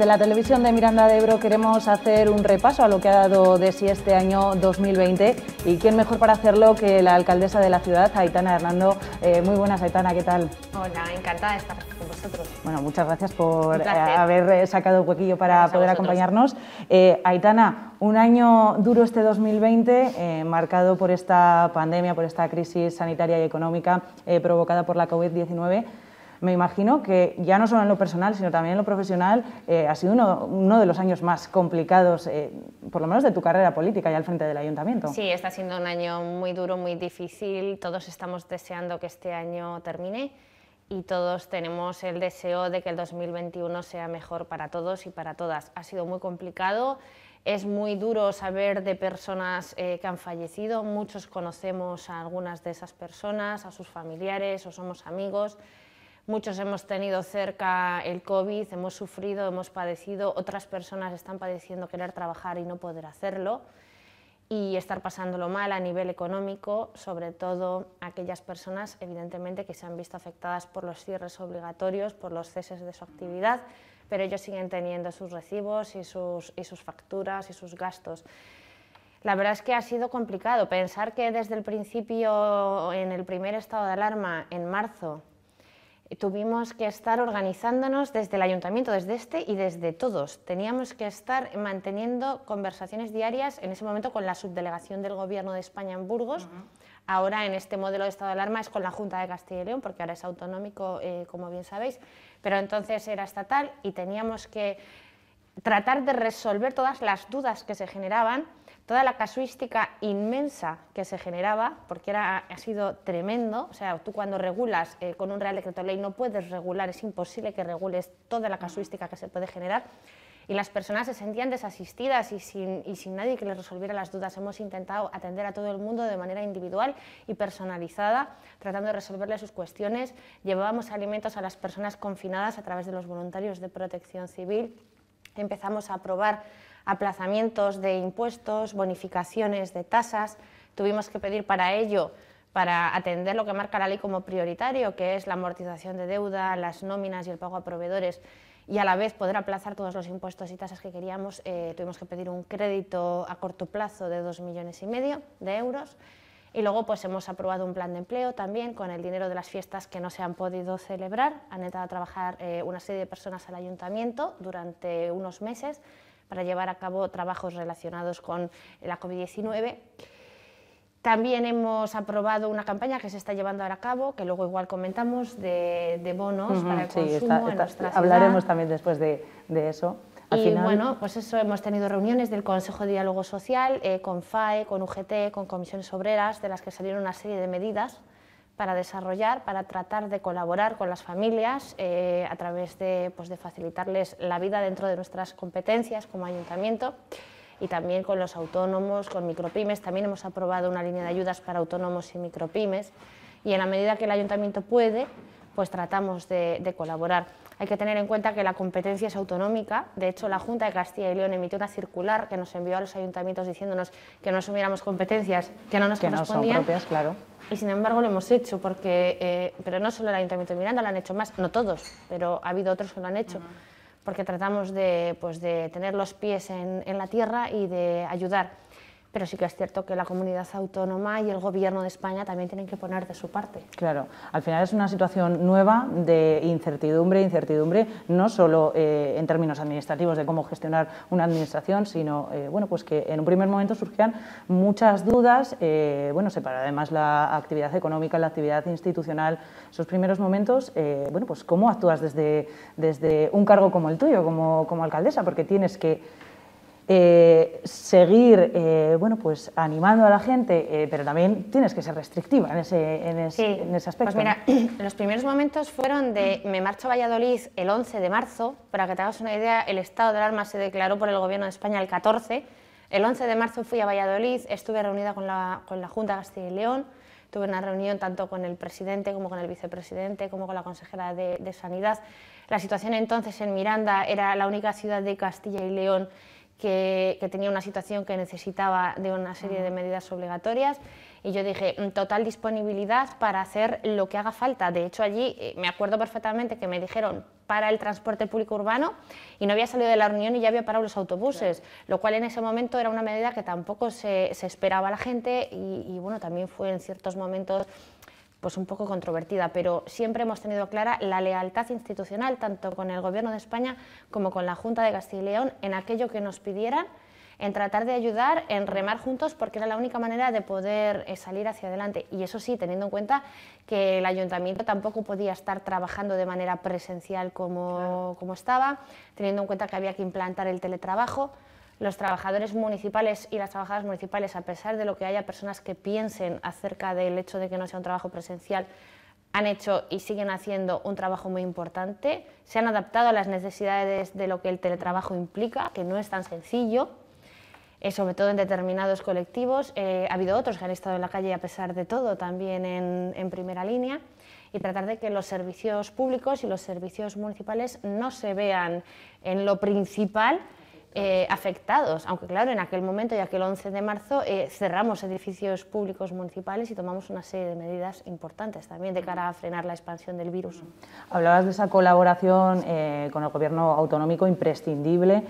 Desde la televisión de Miranda de Ebro queremos hacer un repaso a lo que ha dado de sí este año 2020 y quién mejor para hacerlo que la alcaldesa de la ciudad, Aitana Hernando. Eh, muy buenas, Aitana, ¿qué tal? Hola, encantada de estar con vosotros. Bueno, muchas gracias por eh, haber eh, sacado huequillo para poder acompañarnos. Aitana, un año duro este 2020, marcado por esta pandemia, por esta crisis sanitaria y económica provocada por la COVID-19 me imagino que ya no solo en lo personal, sino también en lo profesional, eh, ha sido uno, de los años más complicados, eh, por lo menos de tu carrera política y al frente del ayuntamiento. Sí, está siendo un año muy duro, muy difícil. Todos estamos deseando que este año termine y todos tenemos el deseo de que el 2021 sea mejor para todos y para todas. Ha sido muy complicado, es muy duro saber de personas eh, que han fallecido, muchos conocemos a algunas de esas personas, a sus familiares o somos amigos. Muchos hemos tenido cerca el COVID, hemos sufrido, hemos padecido, otras personas están padeciendo querer trabajar y no poder hacerlo y estar pasándolo mal a nivel económico, sobre todo aquellas personas, evidentemente, que se han visto afectadas por los cierres obligatorios, por los ceses de su actividad, pero ellos siguen teniendo sus recibos y sus, y sus facturas y sus gastos. La verdad es que ha sido complicado pensar que desde el principio, en el primer estado de alarma, en marzo, tuvimos que estar organizándonos desde el ayuntamiento, desde este y desde todos. Teníamos que estar manteniendo conversaciones diarias en ese momento con la subdelegación del Gobierno de España en Burgos. Ahora en este modelo de estado de alarma es con la Junta de Castilla y León, porque ahora es autonómico, eh, como bien sabéis, pero entonces era estatal y teníamos que tratar de resolver todas las dudas que se generaban toda la casuística inmensa que se generaba, porque era, ha sido tremendo, o sea, tú cuando regulas eh, con un Real Decreto Ley no puedes regular, es imposible que regules toda la casuística que se puede generar, y las personas se sentían desasistidas y sin, y sin nadie que les resolviera las dudas. Hemos intentado atender a todo el mundo de manera individual y personalizada, tratando de resolverle sus cuestiones. Llevábamos alimentos a las personas confinadas a través de los voluntarios de protección civil. Empezamos a probar aplazamientos de impuestos, bonificaciones de tasas. Tuvimos que pedir para ello, para atender lo que marca la ley como prioritario, que es la amortización de deuda, las nóminas y el pago a proveedores, y a la vez poder aplazar todos los impuestos y tasas que queríamos, eh, tuvimos que pedir un crédito a corto plazo de dos millones y medio de euros. Y luego pues hemos aprobado un plan de empleo también con el dinero de las fiestas que no se han podido celebrar. Han entrado a trabajar eh, una serie de personas al ayuntamiento durante unos meses para llevar a cabo trabajos relacionados con la COVID-19. También hemos aprobado una campaña que se está llevando ahora a cabo, que luego igual comentamos, de, bonos para el consumo Hablaremos también después de, eso. y bueno, pues eso, hemos tenido reuniones del Consejo de Diálogo Social, eh, con FAE, con UGT, con Comisiones Obreras, de las que salieron una serie de medidas para desarrollar, para tratar de colaborar con las familias eh, a través de, pues, de, facilitarles la vida dentro de nuestras competencias como ayuntamiento y también con los autónomos, con micropymes. También hemos aprobado una línea de ayudas para autónomos y micropymes y en la medida que el ayuntamiento puede, pues tratamos de, colaborar. Hay que tener en cuenta que la competencia es autonómica. De hecho, la Junta de Castilla y León emitió una circular que nos envió a los ayuntamientos diciéndonos que no asumiéramos competencias que no nos que correspondían. propias, claro. Y sin embargo lo hemos hecho, porque, eh, pero no solo el Ayuntamiento de Miranda lo han hecho más, no todos, pero ha habido otros que lo han hecho. Porque tratamos de, pues, de tener los pies en, en la tierra y de ayudar pero sí que es cierto que la comunidad autónoma y el gobierno de España también tienen que poner de su parte. Claro, al final es una situación nueva de incertidumbre, incertidumbre no solo eh, en términos administrativos de cómo gestionar una administración, sino eh, bueno, pues que en un primer momento surgían muchas dudas, eh, bueno, separar además la actividad económica, la actividad institucional, esos primeros momentos, bueno, pues cómo actúas desde, desde un cargo como el tuyo, como alcaldesa, porque tienes que eh, seguir eh, bueno, pues animando a la gente, eh, pero también tienes que ser restrictiva en ese, en pues aspecto. los primeros momentos fueron de me marcho a Valladolid el 11 de marzo, para que te hagas una idea, el estado de alarma se declaró por el gobierno de España el 14, el 11 de marzo fui a Valladolid, estuve reunida con la, con la Junta Castilla y León, tuve una reunión tanto con el presidente como con el vicepresidente, como con la consejera de Sanidad. La situación entonces en Miranda era la única ciudad de Castilla y León que, tenía una situación que necesitaba de una serie de medidas obligatorias y yo dije, mm, total disponibilidad para hacer lo que haga falta. De hecho, allí eh, me acuerdo perfectamente que me dijeron para el transporte público urbano y no había salido de la reunión y ya había parado los autobuses, lo cual en ese momento era una medida que tampoco se, esperaba la gente y bueno, también fue en ciertos momentos pues un poco controvertida, pero siempre hemos tenido clara la lealtad institucional tanto con el Gobierno de España como con la Junta de Castilla y León en aquello que nos pidieran, en tratar de ayudar, en remar juntos, porque era la única manera de poder eh, salir hacia adelante. Y eso sí, teniendo en cuenta que el ayuntamiento tampoco podía estar trabajando de manera presencial como, como estaba, teniendo en cuenta que había que implantar el teletrabajo los trabajadores municipales y las trabajadoras municipales, a pesar de lo que haya personas que piensen acerca del hecho de que no sea un trabajo presencial, han hecho y siguen haciendo un trabajo muy importante, se han adaptado a las necesidades de lo que el teletrabajo implica, que no es tan sencillo, eh, sobre todo en determinados colectivos. Eh, ha habido otros que han estado en la calle a pesar de todo, también en primera línea y tratar de que los servicios públicos y los servicios municipales no se vean en lo principal eh, afectados, aunque claro, en aquel momento y aquel 11 de marzo eh, cerramos edificios públicos municipales y tomamos una serie de medidas importantes también de cara a frenar la expansión del virus. Hablabas de esa colaboración eh, con el gobierno autonómico imprescindible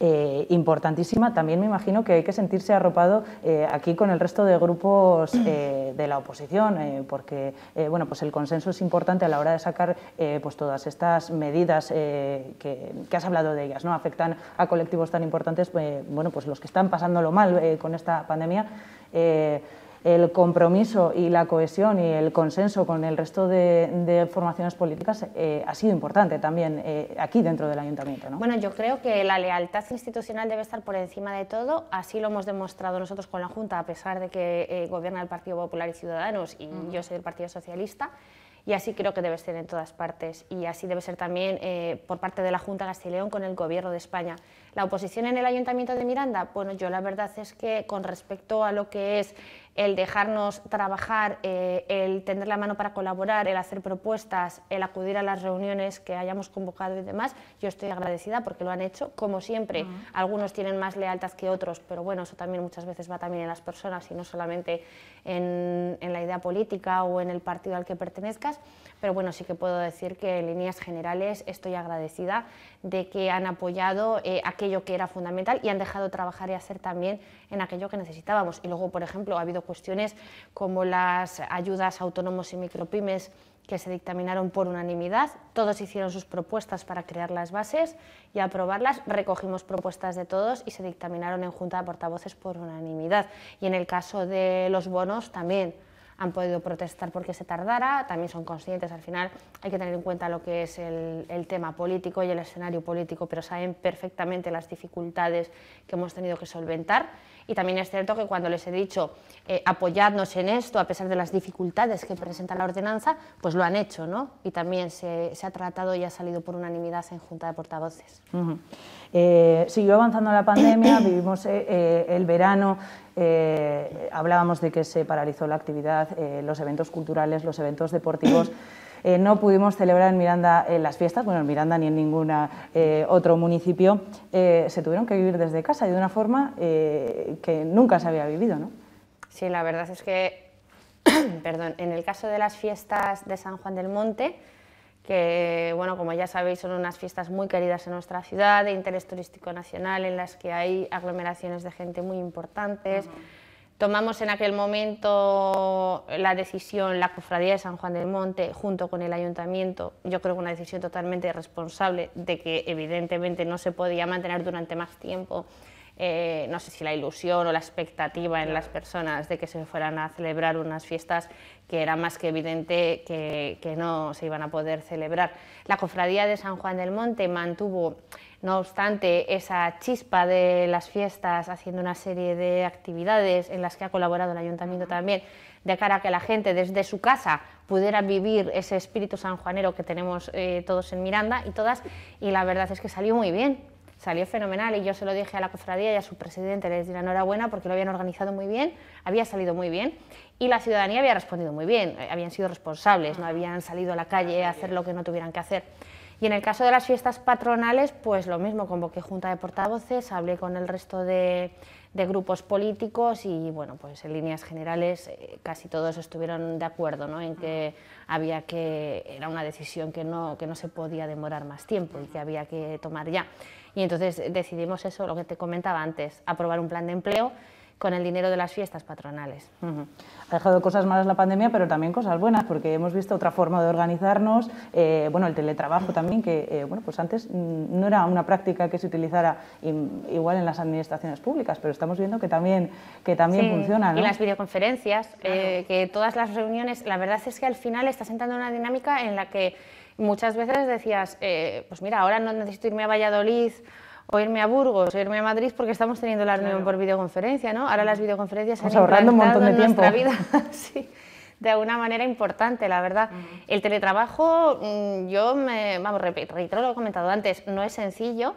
eh, importantísima. También me imagino que hay que sentirse arropado eh, aquí con el resto de grupos eh, de la oposición, eh, porque bueno, pues el consenso es importante a la hora de sacar pues todas estas medidas que, has hablado de ellas, ¿no? afectan a colectivos tan importantes, bueno, pues los que están pasándolo mal con esta pandemia el compromiso y la cohesión y el consenso con el resto de, formaciones políticas eh, ha sido importante también eh, aquí dentro del ayuntamiento. Bueno, yo creo que la lealtad institucional debe estar por encima de todo. Así lo hemos demostrado nosotros con la Junta, a pesar de que eh, gobierna el Partido Popular y Ciudadanos y yo soy del Partido Socialista. Y así creo que debe ser en todas partes. Y así debe ser también por parte de la Junta Castilla y con el Gobierno de España. La oposición en el Ayuntamiento de Miranda, bueno, yo la verdad es que con respecto a lo que es el dejarnos trabajar, eh, el tener la mano para colaborar, el hacer propuestas, el acudir a las reuniones que hayamos convocado y demás, yo estoy agradecida porque lo han hecho, como siempre. Algunos tienen más lealtad que otros, pero bueno, eso también muchas veces va también en las personas y no solamente en la idea política o en el partido al que pertenezcas pero bueno, sí que puedo decir que en líneas generales estoy agradecida de que han apoyado eh, aquello que era fundamental y han dejado trabajar y hacer también en aquello que necesitábamos. Y luego, por ejemplo, ha habido cuestiones como las ayudas a autónomos y micropymes que se dictaminaron por unanimidad, todos hicieron sus propuestas para crear las bases y aprobarlas, recogimos propuestas de todos y se dictaminaron en Junta de Portavoces por unanimidad. Y en el caso de los bonos también han podido protestar porque se tardara, también son conscientes, al final hay que tener en cuenta lo que es el, tema político y el escenario político, pero saben perfectamente las dificultades que hemos tenido que solventar. Y también es cierto que cuando les he dicho eh, apoyadnos en esto, a pesar de las dificultades que presenta la ordenanza, pues lo han hecho, ¿no? Y también se, ha tratado y ha salido por unanimidad en Junta de Portavoces. Eh, siguió avanzando la pandemia, vivimos eh, el verano eh, hablábamos de que se paralizó la actividad, eh, los eventos culturales, los eventos deportivos. Eh, no pudimos celebrar en Miranda las fiestas, bueno, en Miranda ni en ningún otro municipio. se tuvieron que vivir desde casa y de una forma que nunca se había vivido, ¿no? Sí, la verdad es que, perdón, en el caso de las fiestas de San Juan del Monte, que, bueno, como ya sabéis, son unas fiestas muy queridas en nuestra ciudad, de interés turístico nacional, en las que hay aglomeraciones de gente muy importantes. Tomamos en aquel momento la decisión, la Cofradía de San Juan del Monte, junto con el Ayuntamiento, yo creo que una decisión totalmente responsable, de que evidentemente no se podía mantener durante más tiempo, eh, no sé si la ilusión o la expectativa en las personas de que se fueran a celebrar unas fiestas que era más que evidente que, no se iban a poder celebrar. La cofradía de San Juan del Monte mantuvo, no obstante, esa chispa de las fiestas, haciendo una serie de actividades en las que ha colaborado el ayuntamiento también, de cara a que la gente desde su casa pudiera vivir ese espíritu sanjuanero que tenemos eh, todos en Miranda y todas, y la verdad es que salió muy bien, salió fenomenal y yo se lo dije a la cofradía y a su presidente, les di la enhorabuena porque lo habían organizado muy bien, había salido muy bien y la ciudadanía había respondido muy bien, eh, habían sido responsables, no habían salido a la calle a hacer lo que no tuvieran que hacer. Y en el caso de las fiestas patronales, pues lo mismo, convoqué junta de portavoces, hablé con el resto de, grupos políticos y, bueno, pues en líneas generales eh, casi todos estuvieron de acuerdo en que había que, era una decisión que no, que no se podía demorar más tiempo y que había que tomar ya. Y entonces decidimos eso, lo que te comentaba antes, aprobar un plan de empleo con el dinero de las fiestas patronales. Ha dejado cosas malas la pandemia, pero también cosas buenas, porque hemos visto otra forma de organizarnos, eh, bueno, el teletrabajo también, que eh, bueno, pues antes mm, no era una práctica que se utilizara igual en las administraciones públicas, pero estamos viendo que también, que también funciona. Y las videoconferencias, eh, que todas las reuniones, la verdad es que al final estás entrando en una dinámica en la que muchas veces decías, pues mira, ahora no necesito irme a Valladolid o irme a Burgos o irme a Madrid porque estamos teniendo la reunión por videoconferencia, ¿no? Ahora las videoconferencias han ahorrando un montón de tiempo. nuestra vida. de alguna manera importante, la verdad. El teletrabajo, mm, yo me, vamos, reitero lo he comentado antes, no es sencillo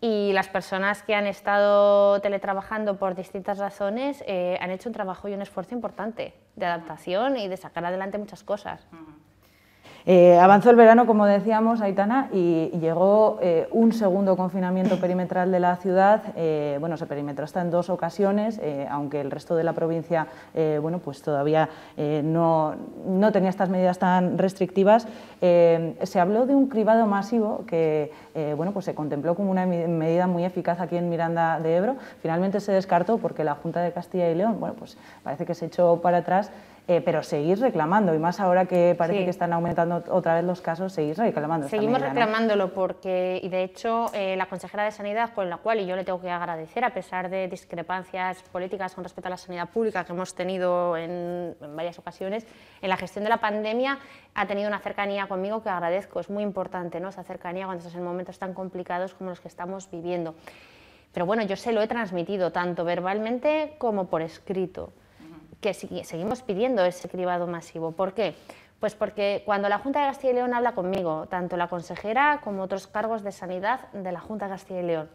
y las personas que han estado teletrabajando por distintas razones eh, han hecho un trabajo y un esfuerzo importante de adaptación y de sacar adelante muchas cosas. Eh, avanzó el verano, como decíamos, Aitana, y llegó eh, un segundo confinamiento perimetral de la ciudad. Eh, bueno, se perimetró hasta en dos ocasiones, aunque el resto de la provincia, bueno, pues todavía no, no, tenía estas medidas tan restrictivas. se habló de un cribado masivo que, bueno, pues se contempló como una medida muy eficaz aquí en Miranda de Ebro. Finalmente se descartó porque la Junta de Castilla y León, bueno, pues parece que se echó para atrás eh, pero seguir reclamando, y más ahora que parece que están aumentando otra vez los casos, seguir reclamando. Seguimos reclamándolo porque, y de hecho, eh, la consejera de Sanidad, con la cual, y yo le tengo que agradecer, a pesar de discrepancias políticas con respecto a la sanidad pública que hemos tenido en, varias ocasiones, en la gestión de la pandemia ha tenido una cercanía conmigo que agradezco, es muy importante ¿no? esa cercanía cuando estás en momentos tan complicados como los que estamos viviendo. Pero bueno, yo se lo he transmitido tanto verbalmente como por escrito que seguimos pidiendo ese cribado masivo. ¿Por qué? Pues porque cuando la Junta de Castilla y León habla conmigo, tanto la consejera como otros cargos de sanidad de la Junta de Castilla y León,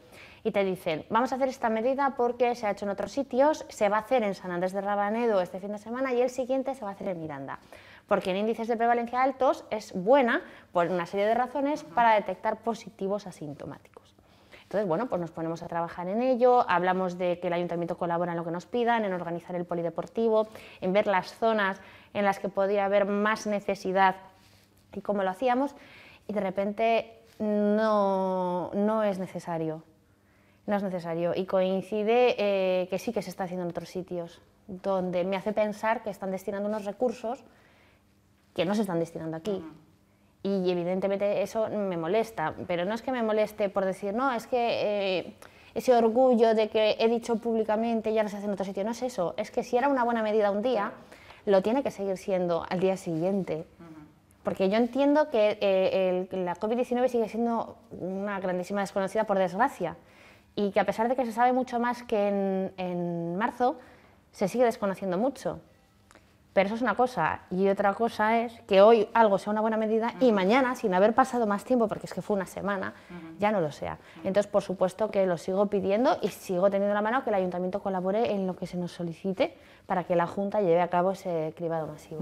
y te dicen, vamos a hacer esta medida porque se ha hecho en otros sitios, se va a hacer en San Andrés de Rabanedo este fin de semana y el siguiente se va a hacer en Miranda. Porque en índices de prevalencia altos es buena, por una serie de razones, para detectar positivos asintomáticos. Entonces, bueno, pues nos ponemos a trabajar en ello, hablamos de que el ayuntamiento colabora en lo que nos pidan, en organizar el polideportivo, en ver las zonas en las que podría haber más necesidad y cómo lo hacíamos, y de repente no, no es necesario. No es necesario. Y coincide eh, que sí que se está haciendo en otros sitios, donde me hace pensar que están destinando unos recursos que no se están destinando aquí y evidentemente eso me molesta, pero no es que me moleste por decir, no, es que eh, ese orgullo de que he dicho públicamente ya no se hace en otro sitio, no es eso, es que si era una buena medida un día, lo tiene que seguir siendo al día siguiente. Porque yo entiendo que eh, la COVID-19 sigue siendo una grandísima desconocida, por desgracia, y que a pesar de que se sabe mucho más que en, en marzo, se sigue desconociendo mucho. Pero eso es una cosa. Y otra cosa es que hoy algo sea una buena medida y mañana, sin haber pasado más tiempo, porque es que fue una semana, ya no lo sea. Entonces, por supuesto que lo sigo pidiendo y sigo teniendo la mano que el ayuntamiento colabore en lo que se nos solicite para que la Junta lleve a cabo ese cribado masivo.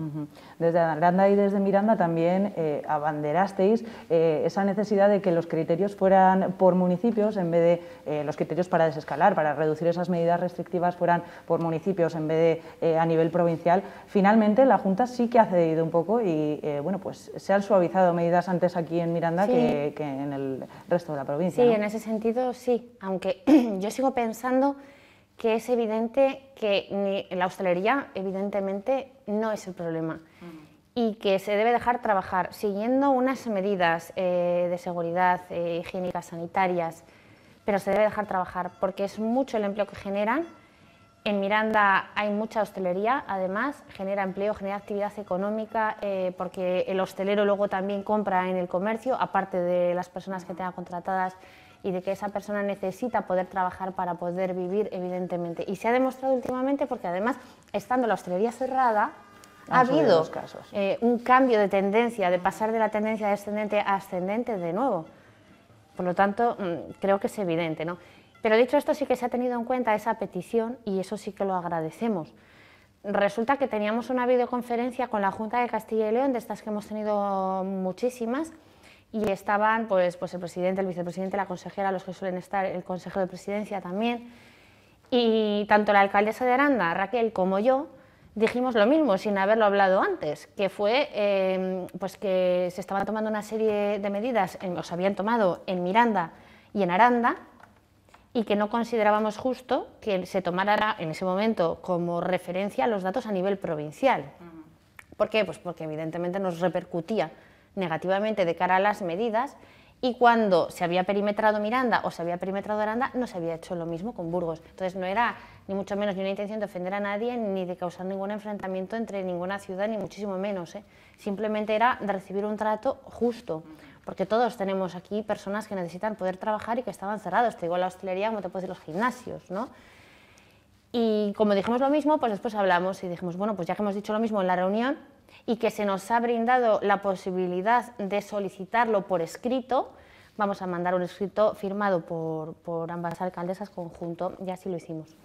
Desde Aranda y desde Miranda también eh, abanderasteis eh, esa necesidad de que los criterios fueran por municipios en vez de eh, los criterios para desescalar, para reducir esas medidas restrictivas fueran por municipios en vez de a nivel provincial. Finalmente la Junta sí que ha cedido un poco y bueno pues se han suavizado medidas antes aquí en Miranda que, en el resto de la provincia. Sí, en ese sentido sí, aunque yo sigo pensando que es evidente que la hostelería, evidentemente, no es el problema y que se debe dejar trabajar siguiendo unas medidas eh, de seguridad higiénica, eh, higiénicas, sanitarias, pero se debe dejar trabajar porque es mucho el empleo que generan. En Miranda hay mucha hostelería, además genera empleo, genera actividad económica, eh, porque el hostelero luego también compra en el comercio, aparte de las personas que tenga contratadas y de que esa persona necesita poder trabajar para poder vivir, evidentemente. Y se ha demostrado últimamente porque además, estando la hostelería cerrada, ha habido eh, un cambio de tendencia, de pasar de la tendencia descendente a ascendente de nuevo. Por lo tanto, mm, creo que es evidente. ¿no? Pero dicho esto, sí que se ha tenido en cuenta esa petición y eso sí que lo agradecemos. Resulta que teníamos una videoconferencia con la Junta de Castilla y León, de estas que hemos tenido muchísimas, y estaban pues, pues el presidente, el vicepresidente, la consejera, los que suelen estar, el Consejo de presidencia también. Y tanto la alcaldesa de Aranda, Raquel, como yo, dijimos lo mismo sin haberlo hablado antes, que fue em, pues que se estaban tomando una serie de medidas, los habían tomado en Miranda y en Aranda, y que no considerábamos justo que se tomara en ese momento como referencia los datos a nivel provincial. ¿Por qué? Pues porque evidentemente nos repercutía negativamente de cara a las medidas y cuando se había perimetrado Miranda o se había perimetrado Aranda no se había hecho lo mismo con Burgos. Entonces no era ni mucho menos ni una intención de ofender a nadie ni de causar ningún enfrentamiento entre ninguna ciudad ni muchísimo menos. ¿eh? Simplemente era de recibir un trato justo porque todos tenemos aquí personas que necesitan poder trabajar y que estaban cerrados, te digo la hostelería como te puedes decir los gimnasios, Y como dijimos lo mismo, pues después hablamos y dijimos, bueno, pues ya que hemos dicho lo mismo en la reunión, y que se nos ha brindado la posibilidad de solicitarlo por escrito, vamos a mandar un escrito firmado por, por ambas alcaldesas conjunto y así lo hicimos.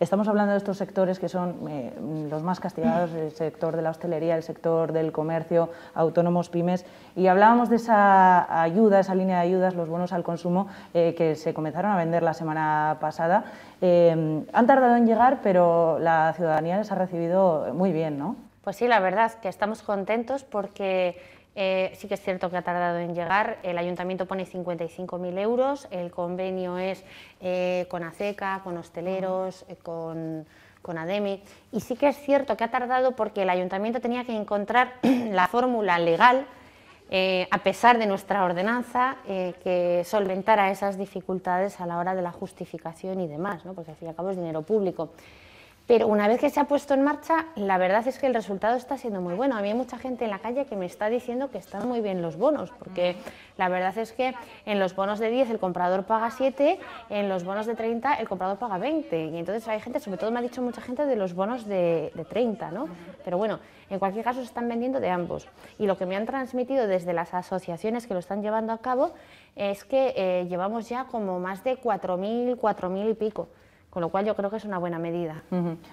Estamos hablando de estos sectores que son eh, los más castigados, el sector de la hostelería, el sector del comercio, autónomos, pymes, y hablábamos de esa ayuda, esa línea de ayudas, los bonos al consumo, eh, que se comenzaron a vender la semana pasada. Eh, han tardado en llegar, pero la ciudadanía les ha recibido muy bien, ¿no? Pues sí, la verdad que estamos contentos porque eh, sí que es cierto que ha tardado en llegar. El ayuntamiento pone 55.000 euros, el convenio es eh, con ACECA, con hosteleros, ah. con, con Y sí que es cierto que ha tardado porque el ayuntamiento tenía que encontrar la fórmula legal. Eh, a pesar de nuestra ordenanza, que solventara esas dificultades a la hora de la justificación y demás, ¿no? porque al fin y al cabo es dinero público. Pero una vez que se ha puesto en marcha, la verdad es que el resultado está siendo muy bueno. A mí hay mucha gente en la calle que me está diciendo que están muy bien los bonos, porque mm. la verdad es que en los bonos de 10 el comprador paga 7, en los bonos de 30 el comprador paga 20. Y entonces hay gente, sobre todo me ha dicho mucha gente de los bonos de, 30, ¿no? Pero bueno, en cualquier caso se están vendiendo de ambos. Y lo que me han transmitido desde las asociaciones que lo están llevando a cabo es que eh, llevamos ya como más de 4.000, 4.000 y pico. Con lo cual yo creo que es una buena medida.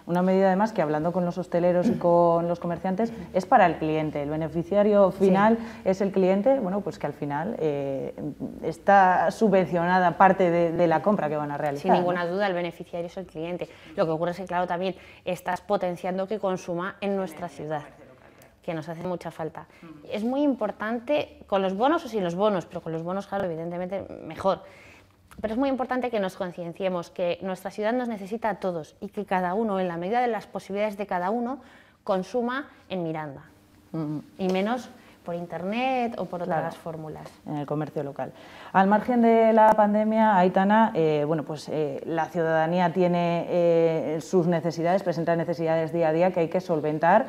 Una medida además que hablando con los hosteleros y con los comerciantes es para el cliente. El beneficiario final es el cliente, bueno, pues que al final eh, está subvencionada parte de, de, la compra que van a realizar. Sin ninguna duda el beneficiario es el cliente. Lo que ocurre es que claro también estás potenciando que consuma en nuestra ciudad que nos hace mucha falta. Es muy importante, con los bonos o sin los bonos, pero con los bonos, claro, evidentemente mejor. Pero es muy importante que nos concienciemos que nuestra ciudad nos necesita a todos y que cada uno, en la medida de las posibilidades de cada uno, consuma en Miranda. Mm. Y menos por internet o por otras fórmulas. En el comercio local. Al margen de la pandemia, Aitana, eh, bueno, pues eh, la ciudadanía tiene eh, sus necesidades, presenta necesidades día a día que hay que solventar.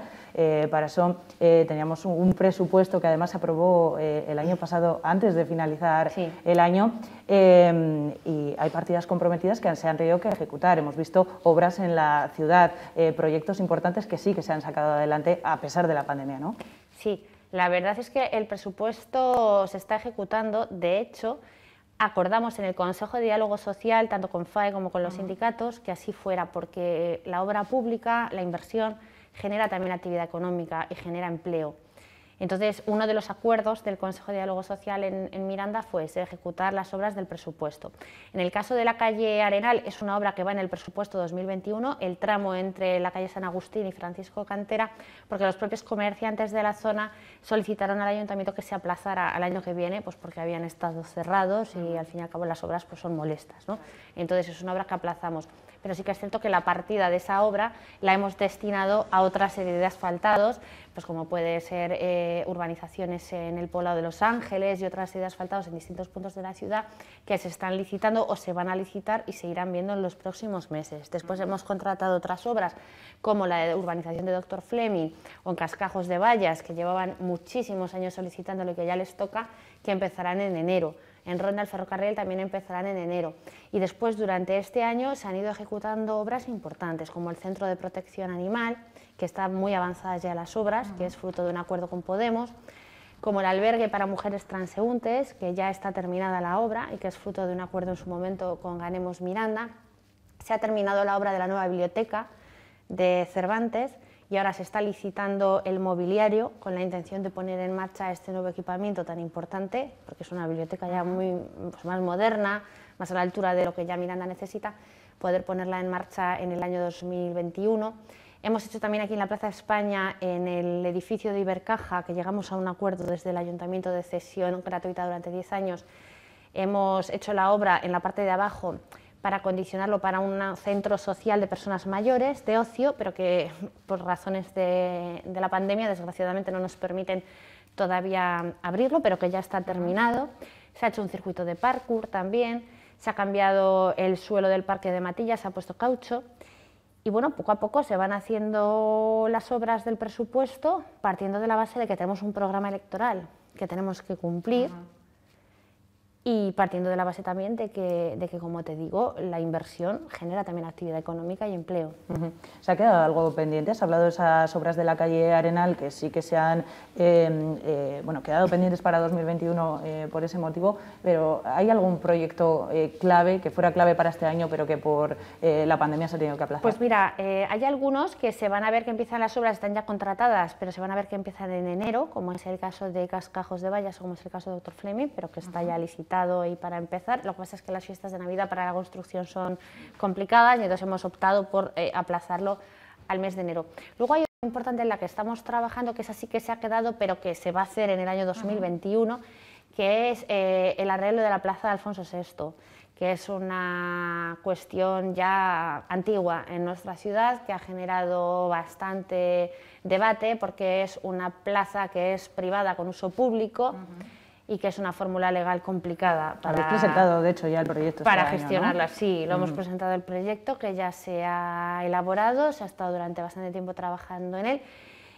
para eso teníamos un, presupuesto que además se aprobó el año pasado, antes de finalizar el año, y hay partidas comprometidas que se han tenido que ejecutar. Hemos visto obras en la ciudad, proyectos importantes que sí que se han sacado adelante a pesar de la pandemia, ¿no? Sí. La verdad es que el presupuesto se está ejecutando, de hecho, acordamos en el Consejo de Diálogo Social, tanto con FAE como con los sindicatos, que así fuera, porque la obra pública, la inversión, genera también actividad económica y genera empleo. Entonces, uno de los acuerdos del Consejo de Diálogo Social en, Miranda fue ejecutar las obras del presupuesto. En el caso de la calle Arenal, es una obra que va en el presupuesto 2021, el tramo entre la calle San Agustín y Francisco Cantera, porque los propios comerciantes de la zona solicitaron al ayuntamiento que se aplazara al año que viene, pues porque habían estado cerrados y al fin y al cabo las obras pues, son molestas. Entonces, es una obra que aplazamos pero sí que es cierto que la partida de esa obra la hemos destinado a otras serie de asfaltados, pues como puede ser eh, urbanizaciones en el poblado de Los Ángeles y otras series de asfaltados en distintos puntos de la ciudad que se están licitando o se van a licitar y se irán viendo en los próximos meses. Después hemos contratado otras obras como la de urbanización de Doctor Fleming o en Cascajos de Vallas, que llevaban muchísimos años solicitando lo que ya les toca, que empezarán en enero en Ronda del Ferrocarril también empezarán en enero. Y después, durante este año, se han ido ejecutando obras importantes, como el Centro de Protección Animal, que está muy avanzada ya las obras, que es fruto de un acuerdo con Podemos, como el albergue para mujeres transeúntes, que ya está terminada la obra y que es fruto de un acuerdo en su momento con Ganemos Miranda. Se ha terminado la obra de la nueva biblioteca de Cervantes y ahora se está licitando el mobiliario con la intención de poner en marcha este nuevo equipamiento tan importante, porque es una biblioteca ya muy pues, más moderna, más a la altura de lo que ya Miranda necesita, poder ponerla en marcha en el año 2021. Hemos hecho también aquí en la Plaza de España, en el edificio de Ibercaja, que llegamos a un acuerdo desde el Ayuntamiento de cesión gratuita durante 10 años, hemos hecho la obra en la parte de abajo para condicionarlo para un centro social de personas mayores, de ocio, pero que por razones de, la pandemia desgraciadamente no nos permiten todavía abrirlo, pero que ya está terminado. Se ha hecho un circuito de parkour también, se ha cambiado el suelo del parque de Matillas, se ha puesto caucho. Y bueno, poco a poco se van haciendo las obras del presupuesto partiendo de la base de que tenemos un programa electoral que tenemos que cumplir y partiendo de la base también de que, de que, como te digo, la inversión genera también actividad económica y empleo. ¿Se ha quedado algo pendiente? Has hablado de esas obras de la calle Arenal que sí que se han em, eh, bueno, quedado pendientes para 2021 eh, por ese motivo, pero ¿hay algún proyecto eh, clave que fuera clave para este año pero que por la pandemia se ha tenido que aplazar? Pues mira, hay algunos que se van a ver que empiezan las obras, están ya contratadas, pero se van a ver que empiezan en enero, como es el caso de Cascajos de Vallas o como es el caso de Doctor Fleming, pero que está ya licitado y para empezar. Lo que pasa es que las fiestas de Navidad para la construcción son complicadas y entonces hemos optado por eh, aplazarlo al mes de enero. Luego hay otra importante en la que estamos trabajando, que es así que se ha quedado, pero que se va a hacer en el año 2021, que es eh, el arreglo de la plaza de Alfonso VI que es una cuestión ya antigua en nuestra ciudad, que ha generado bastante debate porque es una plaza que es privada con uso público y que es una fórmula legal complicada. Para, Habéis presentado, de hecho, ya el proyecto. Este para gestionarla, sí. Lo hemos presentado el proyecto que ya se ha elaborado, se ha estado durante bastante tiempo trabajando en él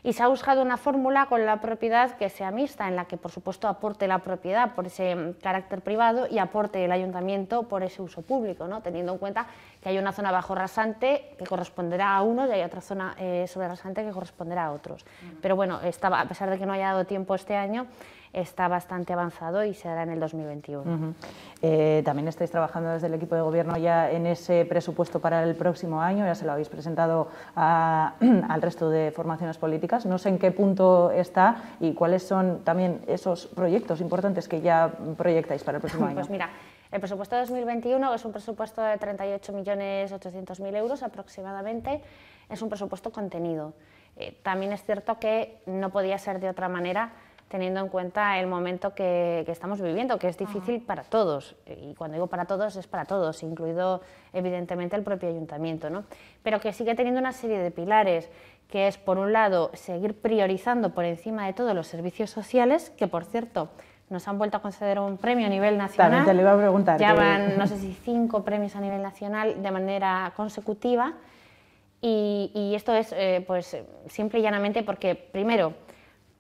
y se ha buscado una fórmula con la propiedad que sea mixta, en la que por supuesto aporte la propiedad por ese mm, carácter privado y aporte el ayuntamiento por ese uso público, ¿no? teniendo en cuenta que hay una zona bajo rasante que corresponderá a unos y hay otra zona eh, sobre rasante que corresponderá a otros. Pero bueno, estaba, a pesar de que no haya dado tiempo este año, está bastante avanzado y se hará en el 2021. Eh, también estáis trabajando desde el equipo de gobierno ya en ese presupuesto para el próximo año, ya se lo habéis presentado al resto de formaciones políticas. No sé en qué punto está y cuáles son también esos proyectos importantes que ya proyectáis para el próximo pues año. Pues mira, el presupuesto de 2021 es un presupuesto de 38.800.000 euros aproximadamente, es un presupuesto contenido. Eh, también es cierto que no podía ser de otra manera teniendo en cuenta el momento que, estamos viviendo, que es difícil para todos. Y cuando digo para todos, es para todos, incluido evidentemente el propio ayuntamiento. ¿no? Pero que sigue teniendo una serie de pilares, que es, por un lado, seguir priorizando por encima de todo los servicios sociales, que por cierto, nos han vuelto a conceder un premio a nivel nacional. También te lo iba a preguntar. Ya van, no sé si cinco premios a nivel nacional de manera consecutiva. Y, esto es, eh, pues, simple y llanamente porque, primero,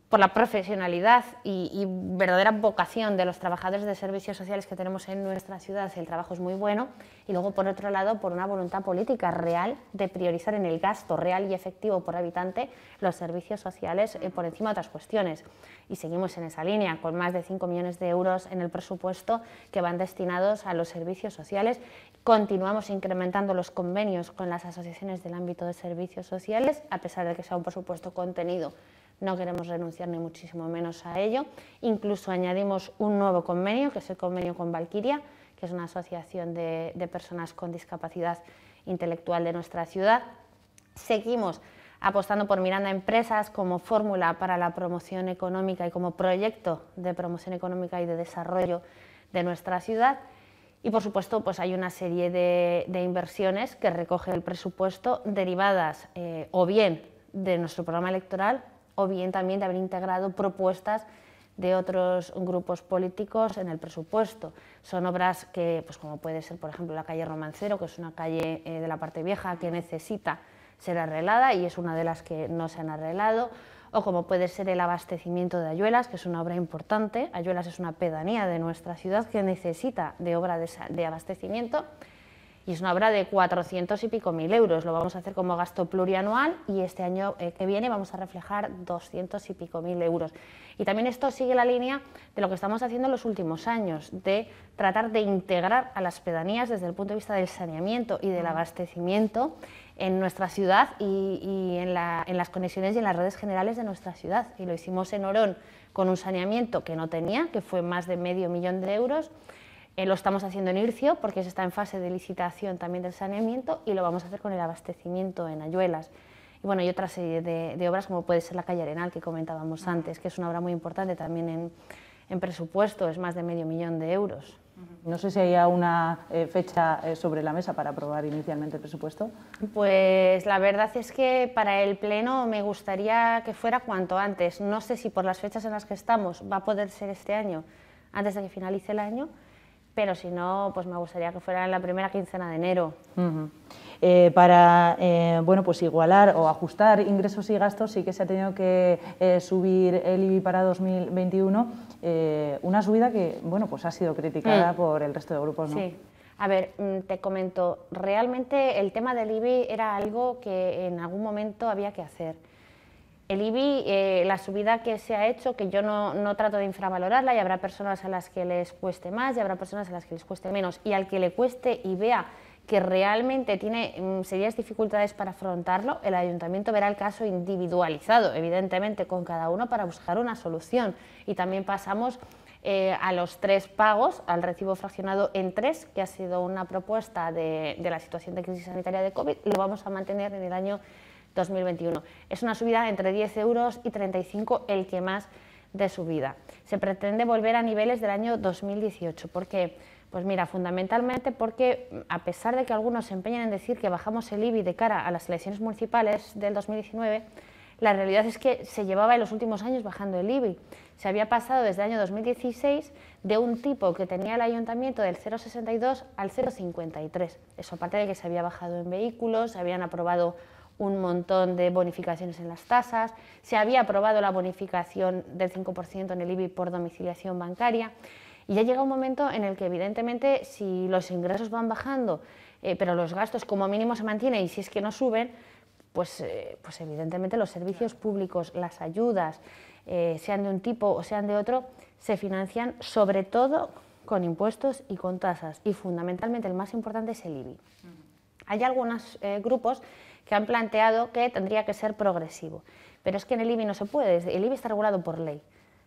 por la profesionalidad y, verdadera vocación de los trabajadores de servicios sociales que tenemos en nuestra ciudad, el trabajo es muy bueno, y luego por otro lado por una voluntad política real de priorizar en el gasto real y efectivo por habitante los servicios sociales eh, por encima de otras cuestiones. Y seguimos en esa línea, con más de 5 millones de euros en el presupuesto que van destinados a los servicios sociales. Continuamos incrementando los convenios con las asociaciones del ámbito de servicios sociales, a pesar de que sea un presupuesto contenido no queremos renunciar ni muchísimo menos a ello. Incluso añadimos un nuevo convenio, que es el convenio con Valquiria, que es una asociación de, personas con discapacidad intelectual de nuestra ciudad. Seguimos apostando por Miranda Empresas como fórmula para la promoción económica y como proyecto de promoción económica y de desarrollo de nuestra ciudad. Y por supuesto, pues hay una serie de, inversiones que recoge el presupuesto derivadas eh, o bien de nuestro programa electoral o bien también de haber integrado propuestas de otros grupos políticos en el presupuesto. Son obras que, pues como puede ser, por ejemplo, la calle Romancero, que es una calle eh, de la parte vieja que necesita ser arreglada y es una de las que no se han arreglado, o como puede ser el abastecimiento de Ayuelas, que es una obra importante. Ayuelas es una pedanía de nuestra ciudad que necesita de obra de abastecimiento y es una obra de 400 y pico mil euros. Lo vamos a hacer como gasto plurianual y este año eh, que viene vamos a reflejar 200 y pico mil euros. Y también esto sigue la línea de lo que estamos haciendo en los últimos años, de tratar de integrar a las pedanías desde el punto de vista del saneamiento y del abastecimiento en nuestra ciudad y, en, las conexiones y en las redes generales de nuestra ciudad. Y lo hicimos en Orón con un saneamiento que no tenía, que fue más de medio millón de euros eh, lo estamos haciendo en Ircio porque está en fase de licitación también del saneamiento y lo vamos a hacer con el abastecimiento en Ayuelas. Y bueno, y otra serie de, obras como puede ser la calle Arenal que comentábamos antes, que es una obra muy importante también en, presupuesto, es más de medio millón de euros. No sé si hay una eh, fecha eh, sobre la mesa para aprobar inicialmente el presupuesto. Pues la verdad es que para el Pleno me gustaría que fuera cuanto antes. No sé si por las fechas en las que estamos va a poder ser este año, antes de que finalice el año, pero si no, pues me gustaría que fuera en la primera quincena de enero. Eh, para eh, bueno, pues igualar o ajustar ingresos y gastos, sí que se ha tenido que eh, subir el IBI para 2021, una subida que bueno, pues ha sido criticada mm. por el resto de grupos. Sí. A ver, mm, te comento, realmente el tema del IBI era algo que en algún momento había que hacer. El IBI, eh, la subida que se ha hecho, que yo no, trato de infravalorarla, y habrá personas a las que les cueste más y habrá personas a las que les cueste menos. Y al que le cueste y vea que realmente tiene mm, serias dificultades para afrontarlo, el ayuntamiento verá el caso individualizado, evidentemente, con cada uno para buscar una solución. Y también pasamos eh, a los tres pagos, al recibo fraccionado en tres, que ha sido una propuesta de, de la situación de crisis sanitaria de COVID, lo vamos a mantener en el año 2021. Es una subida entre 10 euros y 35 el que más de subida. Se pretende volver a niveles del año 2018. ¿Por Pues mira, fundamentalmente porque mm, a pesar de que algunos se empeñan en decir que bajamos el IBI de cara a las elecciones municipales del 2019, la realidad es que se llevaba en los últimos años bajando el IBI. Se había pasado desde el año 2016 de un tipo que tenía el ayuntamiento del 0,62 al 0,53. Eso aparte de que se había bajado en vehículos, se habían aprobado un montón de bonificaciones en las tasas, se había aprobado la bonificación del 5% en el IBI por domiciliación bancaria y ya llega un momento en el que evidentemente si los ingresos van bajando, eh, pero los gastos como mínimo se mantienen y si es que no suben, pues, eh, pues evidentemente los servicios públicos, las ayudas, eh, sean de un tipo o sean de otro, se financian sobre todo con impuestos y con tasas y fundamentalmente el más importante es el IBI. Hay algunos grupos que han planteado que tendría que ser progresivo. Pero es que en el IBI no se puede, el IBI está regulado por ley.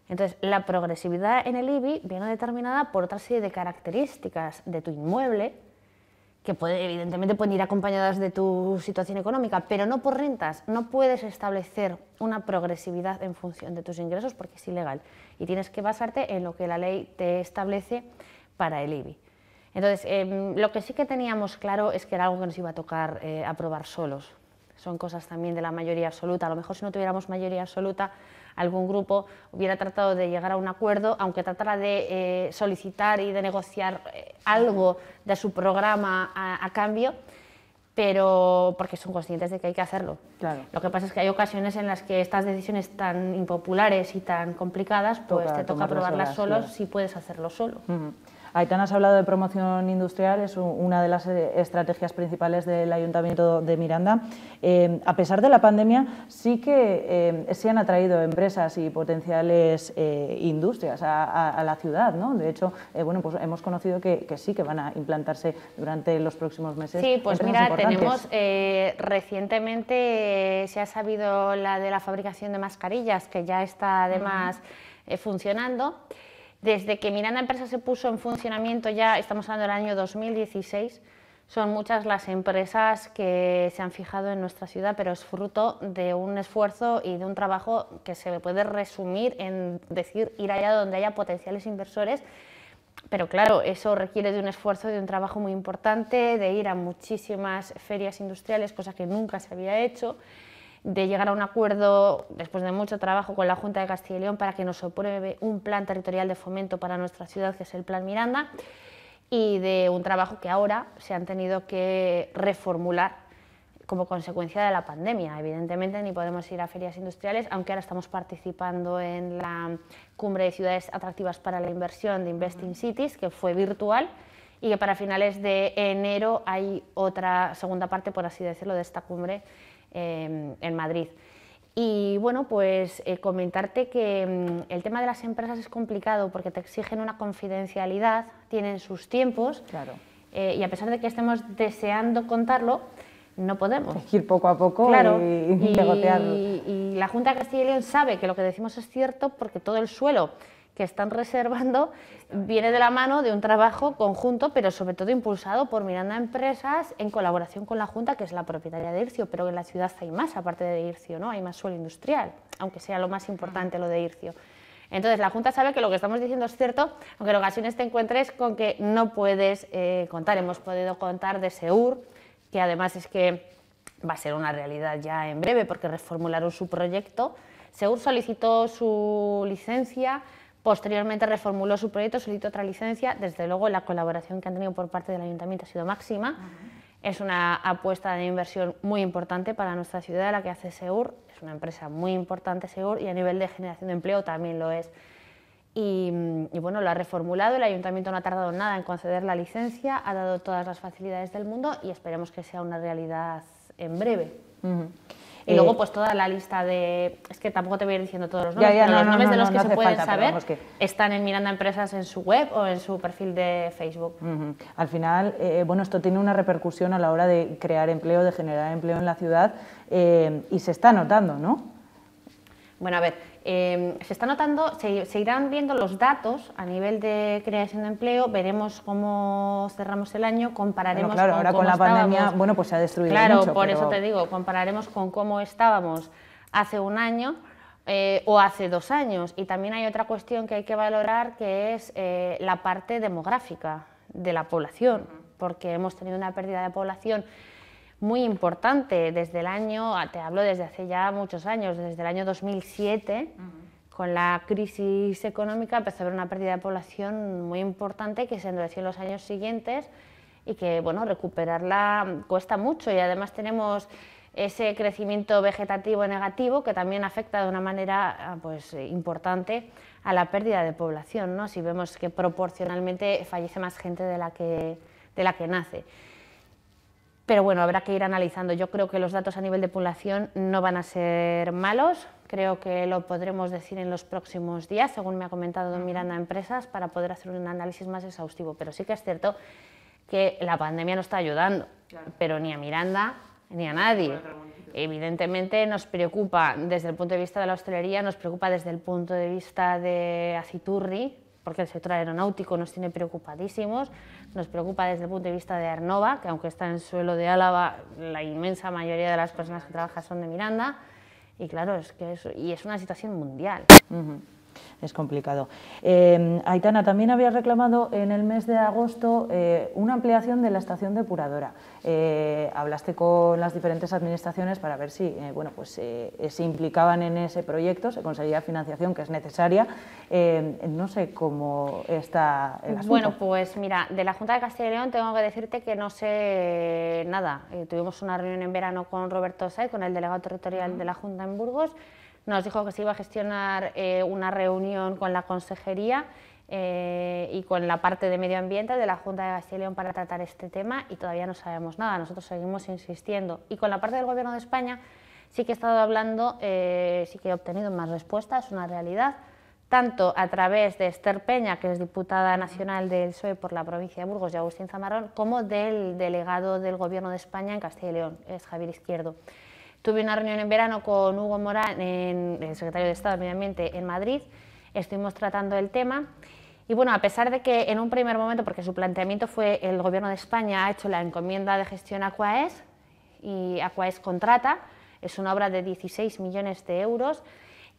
Entonces, la progresividad en el IBI viene determinada por otra serie de características de tu inmueble, que puede, evidentemente pueden ir acompañadas de tu situación económica, pero no por rentas. No puedes establecer una progresividad en función de tus ingresos porque es ilegal y tienes que basarte en lo que la ley te establece para el IBI. Entonces, em, lo que sí que teníamos claro es que era algo que nos iba a tocar eh, aprobar solos. Son cosas también de la mayoría absoluta. A lo mejor si no tuviéramos mayoría absoluta, algún grupo hubiera tratado de llegar a un acuerdo, aunque tratara de eh, solicitar y de negociar eh, algo de su programa a, cambio, pero porque son conscientes de que hay que hacerlo. Claro. Lo que pasa es que hay ocasiones en las que estas decisiones tan impopulares y tan complicadas, pues te toca aprobarlas solos si puedes hacerlo solo. Aitana has hablado de promoción industrial, es una de las eh, estrategias principales del Ayuntamiento de Miranda. Eh, a pesar de la pandemia, sí que eh, se han atraído empresas y potenciales industrias a, la ciudad, ¿no? De hecho, bueno, pues hemos conocido que, sí que van a implantarse durante los próximos meses. Sí, pues mira, tenemos recientemente se ha sabido la de la fabricación de mascarillas, que ya está además funcionando. Desde que Miranda Empresa se puso en funcionamiento ya, estamos hablando del año 2016, son muchas las empresas que se han fijado en nuestra ciudad, pero es fruto de un esfuerzo y de un trabajo que se puede resumir en decir ir allá donde haya potenciales inversores. Pero claro, eso requiere de un esfuerzo, de un trabajo muy importante, de ir a muchísimas ferias industriales, cosa que nunca se había hecho de llegar a un acuerdo después de mucho trabajo con la Junta de Castilla y León para que nos apruebe un plan territorial de fomento para nuestra ciudad, que es el Plan Miranda, y de un trabajo que ahora se han tenido que reformular como consecuencia de la pandemia. Evidentemente ni podemos ir a ferias industriales, aunque ahora estamos participando en la cumbre de ciudades atractivas para la inversión de Investing Cities, que fue virtual y que para finales de enero hay otra segunda parte, por así decirlo, de esta cumbre Em, en Madrid. Y bueno, pues eh, comentarte que mm, el tema de las empresas es complicado porque te exigen una confidencialidad, tienen sus tiempos. Claro. Eh, y a pesar de que estemos deseando contarlo, no podemos. ir poco a poco y, y la Junta de Castilla y León sabe que lo que decimos es cierto porque todo el suelo que están reservando viene de la mano de un trabajo conjunto, pero sobre todo impulsado por Miranda Empresas en colaboración con la Junta, que es la propietaria de Ircio, pero en la ciudad hay más, aparte de Ircio, ¿no? hay más suelo industrial, aunque sea lo más importante mm. lo de Ircio. Entonces, la Junta sabe que lo que estamos diciendo es cierto, aunque en ocasiones te encuentres con que no puedes eh, contar. Hemos podido contar de SEUR, que además es que va a ser una realidad ya en breve, porque reformularon su proyecto. SEUR solicitó su licencia Posteriormente reformuló su proyecto, solicitó otra licencia. Desde luego, la colaboración que han tenido por parte del ayuntamiento ha sido máxima. Es una apuesta de inversión muy importante para nuestra ciudad, la que hace Seur. Es una empresa muy importante, Seur, y a nivel de generación de empleo también lo es. Y, bueno, lo ha reformulado, el ayuntamiento no ha tardado nada en conceder la licencia, ha dado todas las facilidades del mundo y esperemos que sea una realidad en breve. Y luego, eh, pues toda la lista de. Es que tampoco te voy a ir diciendo todos los nombres, los nombres de los que se pueden saber están en Miranda Empresas en su web o en su perfil de Facebook. Al final, eh, bueno, esto tiene una repercusión a la hora de crear empleo, de generar empleo en la ciudad eh, y se está notando, ¿no? Bueno, a ver, Em, se está notando, se, irán viendo los datos a nivel de creación de empleo, veremos cómo cerramos el año, compararemos con cómo la estábamos. pandemia, bueno, pues se ha destruido Claro, por eso te digo, compararemos con cómo estábamos hace un año eh, o hace dos años. Y también hay otra cuestión que hay que valorar, que es eh, la parte demográfica de la población, porque hemos tenido una pérdida de población muy importante desde el año, ah, te hablo desde hace ya muchos años, desde el año 2007, con la crisis económica empezó a haber una pérdida de población muy importante que se endureció en los años siguientes y que bueno, recuperarla cuesta mucho y además tenemos ese crecimiento vegetativo negativo que también afecta de una manera ah, pues, importante a la pérdida de población, ¿no? si vemos que proporcionalmente fallece más gente de la que, de la que nace pero bueno, habrá que ir analizando. Yo creo que los datos a nivel de población no van a ser malos, creo que lo podremos decir en los próximos días, según me ha comentado don Miranda Empresas, para poder hacer un análisis más exhaustivo. Pero sí que es cierto que la pandemia no está ayudando, pero ni a Miranda ni a nadie. Evidentemente nos preocupa desde el punto de vista de la hostelería, nos preocupa desde el punto de vista de Aciturri, porque el sector aeronáutico nos tiene preocupadísimos, nos preocupa desde el punto de vista de Arnova, que aunque está en suelo de Álava, la inmensa mayoría de las personas que trabajan son de Miranda, y claro, es que y es una situación mundial es complicado. Eh, Aitana también había reclamado en el mes de agosto eh, una ampliación de la estación depuradora. Eh, hablaste con las diferentes administraciones para ver si pues, se implicaban en ese proyecto, se conseguía financiación que es necesaria. no sé cómo está el asunto. Bueno, pues mira, de la Junta de Castilla y León tengo que decirte que no sé nada. tuvimos una reunión en verano con Roberto Say, con el delegado territorial de la Junta en Burgos nos dijo que se iba a gestionar eh, una reunión con la consejería eh, y con la parte de medio ambiente de la Junta de Castilla y León para tratar este tema y todavía no sabemos nada, nosotros seguimos insistiendo. Y con la parte del Gobierno de España sí que he estado hablando, eh, sí que he obtenido más respuestas, es una realidad, tanto a través de Esther Peña, que es diputada nacional del PSOE por la provincia de Burgos y Agustín Zamarrón, como del delegado del Gobierno de España en Castilla y León, es Javier Izquierdo. Tuve una reunión en verano con Hugo Morán, el secretario de Estado de Medio Ambiente, en Madrid. Estuvimos tratando el tema. Y bueno, a pesar de que en un primer momento, porque su planteamiento fue el Gobierno de España ha hecho la encomienda de gestión Aquaes y Aquaes contrata, es una obra de 16 millones de euros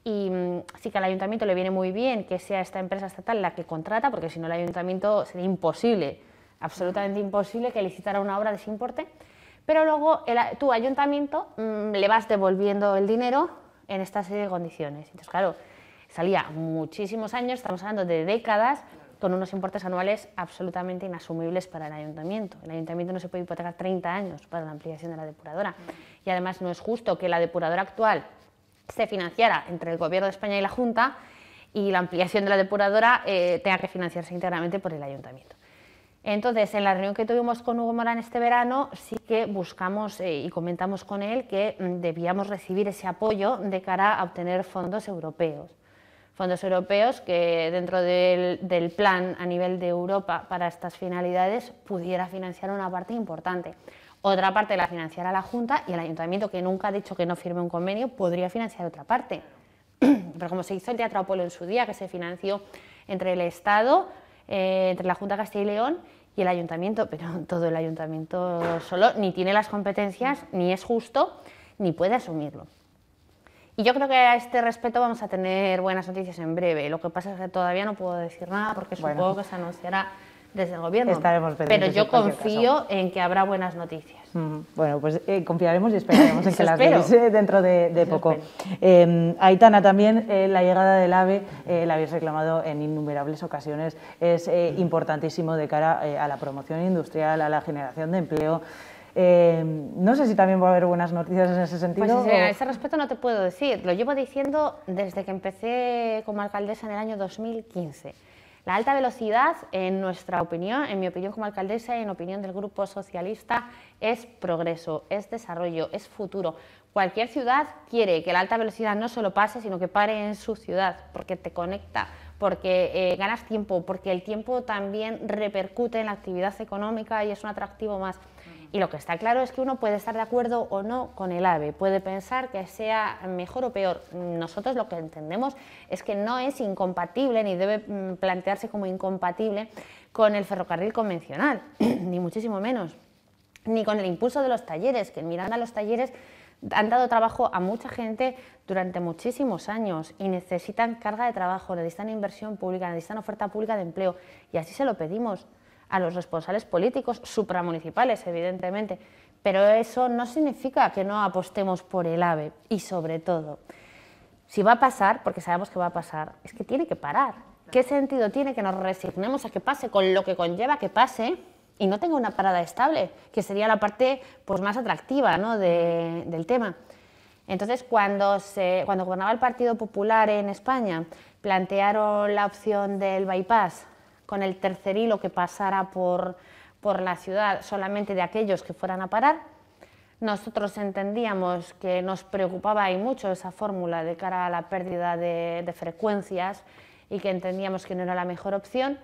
y mm, sí que al ayuntamiento le viene muy bien que sea esta empresa estatal la que contrata, porque si no el ayuntamiento sería imposible, absolutamente imposible que licitara una obra de ese importe pero luego tu ayuntamiento mm, le vas devolviendo el dinero en esta serie de condiciones. Entonces, claro, salía muchísimos años, estamos hablando de décadas, con unos importes anuales absolutamente inasumibles para el ayuntamiento. El ayuntamiento no se puede hipotecar 30 años para la ampliación de la depuradora. Y además no es justo que la depuradora actual se financiara entre el Gobierno de España y la Junta y la ampliación de la depuradora eh, tenga que financiarse íntegramente por el ayuntamiento. Entonces, en la reunión que tuvimos con Hugo Morán este verano, sí que buscamos eh, y comentamos con él que mm, debíamos recibir ese apoyo de cara a obtener fondos europeos. Fondos europeos que dentro del, del plan a nivel de Europa para estas finalidades pudiera financiar una parte importante. Otra parte la financiara la Junta y el Ayuntamiento, que nunca ha dicho que no firme un convenio, podría financiar otra parte. Pero como se hizo el Teatro Apolo en su día, que se financió entre el Estado, eh, entre la Junta de Castilla y León y el ayuntamiento, pero todo el ayuntamiento solo ni tiene las competencias, ni es justo, ni puede asumirlo. Y yo creo que a este respecto vamos a tener buenas noticias en breve. Lo que pasa es que todavía no puedo decir nada porque supongo que se anunciará desde el gobierno. Estaremos Pero yo confío en que habrá buenas noticias. bueno, pues eh, confiaremos y esperaremos en que las veáis eh, dentro de, poco. Eh, Aitana, también la llegada del AVE, la habéis reclamado en innumerables ocasiones, es importantísimo de cara a la promoción industrial, a la generación de empleo. no sé si también va a haber buenas noticias en ese pues, sentido. Pues a ese respecto no te puedo decir. Lo llevo diciendo desde que empecé como alcaldesa en el año 2015. La alta velocidad, en nuestra opinión, en mi opinión como alcaldesa y en opinión del Grupo Socialista, es progreso, es desarrollo, es futuro. Cualquier ciudad quiere que la alta velocidad no solo pase, sino que pare en su ciudad, porque te conecta, porque eh, ganas tiempo, porque el tiempo también repercute en la actividad económica y es un atractivo más. Y lo que está claro es que uno puede estar de acuerdo o no con el ave, puede pensar que sea mejor o peor. Nosotros lo que entendemos es que no es incompatible ni debe mm, plantearse como incompatible con el ferrocarril convencional, ni muchísimo menos, ni con el impulso de los talleres, que mirando a los talleres han dado trabajo a mucha gente durante muchísimos años y necesitan carga de trabajo, necesitan inversión pública, necesitan oferta pública de empleo y así se lo pedimos a los responsables políticos, supramunicipales, evidentemente. Pero eso no significa que no apostemos por el AVE y sobre todo, si va a pasar, porque sabemos que va a pasar, es que tiene que parar. ¿Qué sentido tiene que nos resignemos a que pase con lo que conlleva que pase y no tenga una parada estable, que sería la parte pues, más atractiva del tema? Entonces, cuando, cuando gobernaba el Partido Popular en España, plantearon la opción del bypass con el tercer hilo que pasara por, por la ciudad solamente de aquellos que fueran a parar. Nosotros entendíamos que nos preocupaba y mucho esa fórmula de cara a la pérdida de, frecuencias y que entendíamos que no era la mejor opción.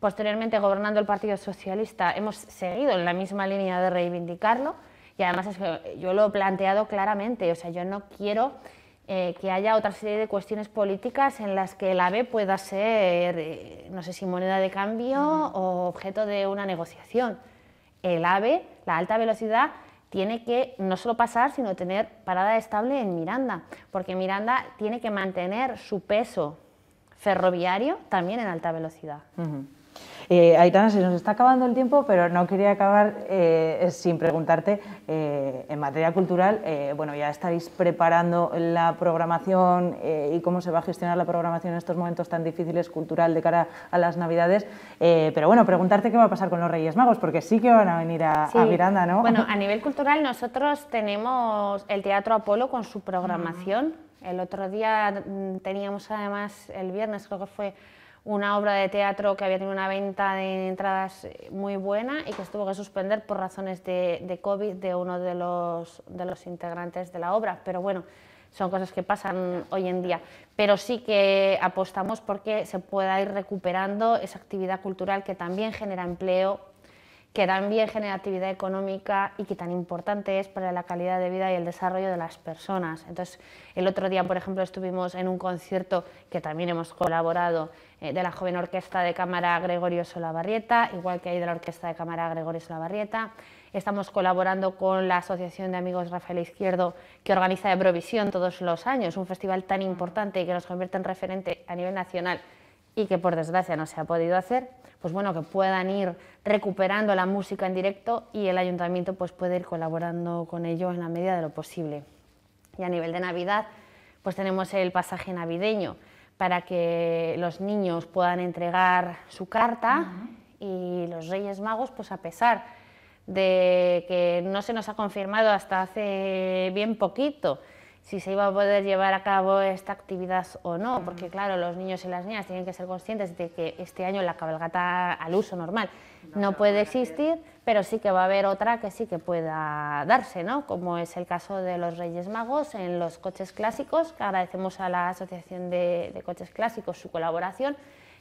Posteriormente, gobernando el Partido Socialista, hemos seguido en la misma línea de reivindicarlo y además yo lo he planteado claramente, o sea, yo no quiero eh, que haya otra serie de cuestiones políticas en las que el AVE pueda ser, eh, no sé si moneda de cambio o objeto de una negociación. El AVE, la alta velocidad, tiene que no solo pasar, sino tener parada estable en Miranda, porque Miranda tiene que mantener su peso ferroviario también en alta velocidad. Eh, Aitana, se nos está acabando el tiempo, pero no quería acabar eh, sin preguntarte, eh, en materia cultural, bueno, ya estáis preparando la programación y cómo se va a gestionar la programación en estos momentos tan difíciles cultural de cara a las Navidades, pero bueno, preguntarte qué va a pasar con los Reyes Magos, porque sí que van a venir a, a, Miranda, ¿no? Bueno, a nivel cultural nosotros tenemos el Teatro Apolo con su programación. El otro día mm, teníamos además, el viernes creo que fue una obra de teatro que había tenido una venta de entradas eh, muy buena y que se tuvo que suspender por razones de, de COVID de uno de los, de los integrantes de la obra. Pero bueno, son cosas que pasan hoy en día. Pero sí que apostamos porque se pueda ir recuperando esa actividad cultural que también genera empleo que también bien actividad económica y que tan importante es para la calidad de vida y el desarrollo de las personas. Entonces, el otro día, por ejemplo, estuvimos en un concierto que también hemos colaborado eh, de la joven orquesta de cámara Gregorio Solabarrieta, igual que hay de la orquesta de cámara Gregorio Solabarrieta. Estamos colaborando con la Asociación de Amigos Rafael Izquierdo, que organiza de Provisión todos los años, un festival tan importante y que nos convierte en referente a nivel nacional y que por desgracia no se ha podido hacer, pues bueno, que puedan ir recuperando la música en directo y el ayuntamiento pues puede ir colaborando con ello en la medida de lo posible. Y a nivel de Navidad, pues tenemos el pasaje navideño para que los niños puedan entregar su carta y los Reyes Magos, pues a pesar de que no se nos ha confirmado hasta hace bien poquito, si se iba a poder llevar a cabo esta actividad o no, porque claro, los niños y las niñas tienen que ser conscientes de que este año la cabalgata al uso normal no, puede existir, pero sí que va a haber otra que sí que pueda darse, ¿no? como es el caso de los Reyes Magos en los coches clásicos, que agradecemos a la Asociación de, de Coches Clásicos su colaboración,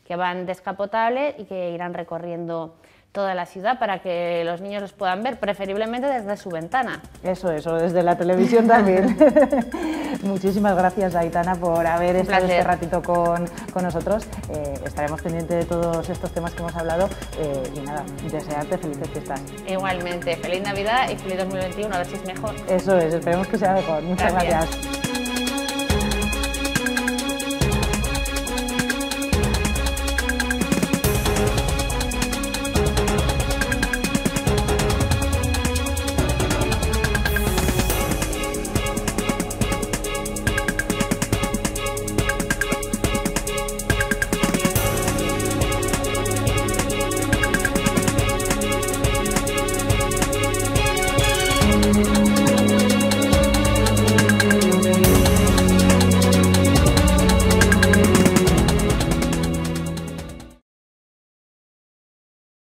que van descapotables y que irán recorriendo toda la ciudad para que los niños los puedan ver, preferiblemente desde su ventana. Eso, eso, desde la televisión también. Muchísimas gracias, Aitana, por haber estado este ratito con, nosotros. Eh, estaremos pendientes de todos estos temas que hemos hablado eh, y nada, desearte felices fiestas. Igualmente, feliz Navidad y feliz 2021, a ver si es mejor. Eso es, esperemos que sea mejor. Muchas gracias.